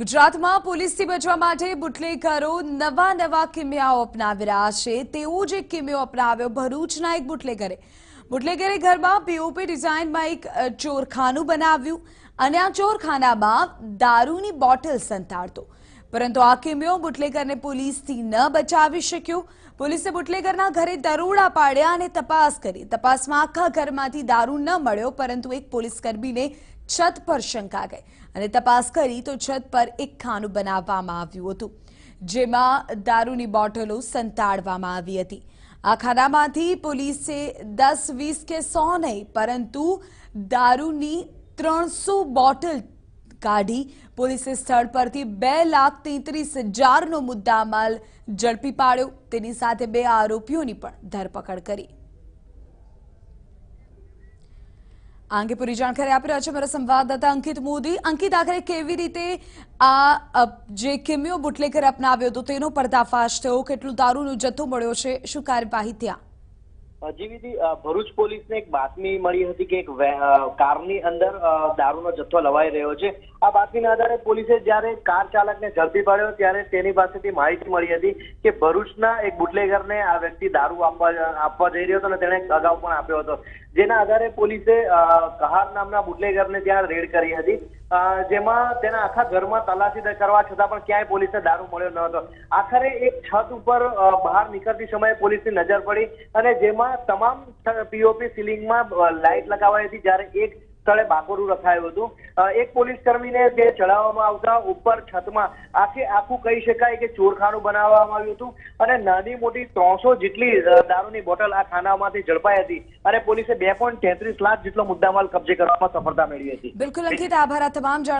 ગુજરાતમાં પોલીસથી બચવા માટે બુટલેગરો નવા નવા કિમિયાઓ અપનાવી રહ્યા છે તેવું જ એક કિમિયો અપનાવ્યો ભરૂચના એક બુટલેગરે બુટલેગરે ઘરમાં પીઓપી ડિઝાઇનમાં એક ચોરખાનું બનાવ્યું અને આ ચોરખાનામાં દારૂની બોટલ સંતાડતો પરંતુ આ કિમિયો બુટલેગરને પોલીસથી ન બચાવી શક્યો પોલીસે બુટલેગરના ઘરે દરોડા પાડ્યા અને તપાસ કરી તપાસમાં આખા ઘરમાંથી દારૂ ન મળ્યો પરંતુ એક પોલીસકર્મીને છત પર શંકા ગઈ અને તપાસ કરી તો છત પર એક ખાનું બનાવવામાં આવ્યું હતું જેમાં દારૂની બોટલો સંતાડવામાં આવી હતી આ ખાનામાંથી પોલીસે દસ વીસ કે સો નહીં પરંતુ દારૂની ત્રણસો બોટલ કાઢી પોલીસે સ્થળ પરથી બે લાખ તેત્રીસ હજારનો મુદ્દામાલ ઝડપી પાડ્યો તેની સાથે બે આરોપીઓની પણ ધરપકડ કરી આ પૂરી જાણકારી આપી રહ્યા છે મારા સંવાદદાતા અંકિત મોદી અંકિત આખરે કેવી રીતે આ જે કેમિયો બુટલેકર અપનાવ્યો હતો તેનો પર્દાફાશ થયો કેટલું દારૂનો જથ્થો મળ્યો છે શું કાર્યવાહી ત્યાં ભરૂચ પોલીસને એક બાતમી મળી હતી કે એક કારની અંદર દારૂનો જથ્થો લવાઈ રહ્યો છે આ બાતમીના આધારે પોલીસે જ્યારે કાર ચાલકને ઝડપી પાડ્યો ત્યારે તેની પાસેથી માહિતી મળી હતી કે ભરૂચના એક બુટલેગરને આ વ્યક્તિ દારૂ આપવા આપવા જઈ રહ્યો હતો અને તેણે અગાઉ પણ આપ્યો હતો જેના આધારે પોલીસે કહાર નામના બુટલેગરને ત્યાં રેડ કરી હતી જેમાં તેના આખા ઘરમાં તલાશી કરવા છતાં પણ ક્યાંય પોલીસને દારૂ મળ્યો ન હતો આખરે એક છત ઉપર બહાર નીકળતી સમયે પોલીસની નજર પડી અને જેમાં તમામ પીઓપી સીલિંગમાં લાઇટ લગાવાઈ હતી જ્યારે એક સ્થળે બાકોરું રખાયું હતું એક પોલીસ કર્મીને તે ચડાવવામાં આવતા ઉપર છતમાં આખે આખું કહી શકાય કે ચોરખાનું બનાવવામાં આવ્યું હતું અને નાની મોટી ત્રણસો જેટલી દારૂની બોટલ આ ખાનામાંથી ઝડપાઈ હતી અને પોલીસે બે પોઈન્ટ તેત્રીસ લાખ જેટલો મુદ્દામાલ કબજે કરવામાં સફળતા મેળવી હતી બિલકુલ અંકિત આભાર આ તમામ